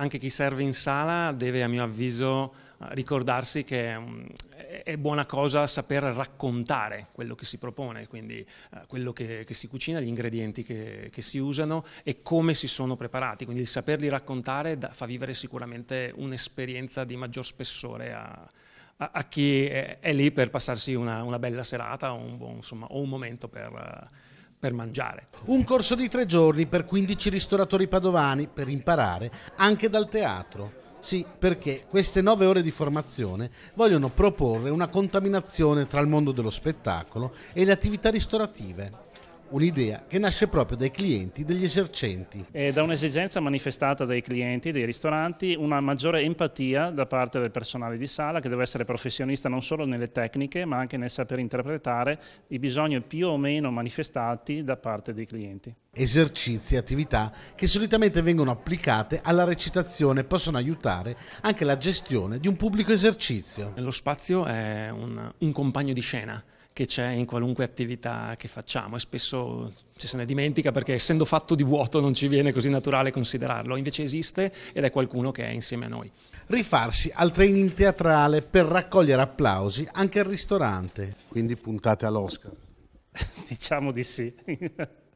anche chi serve in sala deve a mio avviso ricordarsi che mm, è buona cosa saper raccontare quello che si propone, quindi eh, quello che, che si cucina, gli ingredienti che, che, si usano e come si sono preparati, quindi il saperli raccontare fa vivere sicuramente un'esperienza di maggior spessore a, a, a chi è, è, lì per passarsi una, una bella serata un, buon, insomma, o un momento per per mangiare. Un corso di tre giorni per 15 ristoratori padovani per imparare anche dal teatro. Sì, perché queste nove ore di formazione vogliono proporre una contaminazione tra il mondo dello spettacolo e le attività ristorative. Un'idea che nasce proprio dai clienti degli esercenti. È da un'esigenza manifestata dai clienti dei ristoranti una maggiore empatia da parte del personale di sala che deve essere professionista non solo nelle tecniche ma anche nel saper interpretare i bisogni più o meno manifestati da parte dei clienti. Esercizi e attività che solitamente vengono applicate alla recitazione possono aiutare anche la gestione di un pubblico esercizio. Lo spazio è un, un compagno di scena che c'è in qualunque attività che facciamo e spesso ci se ne dimentica perché essendo fatto di vuoto non ci viene così naturale considerarlo, invece esiste ed è qualcuno che è insieme a noi. Rifarsi al training teatrale per raccogliere applausi anche al ristorante. Quindi puntate all'Oscar. diciamo di sì.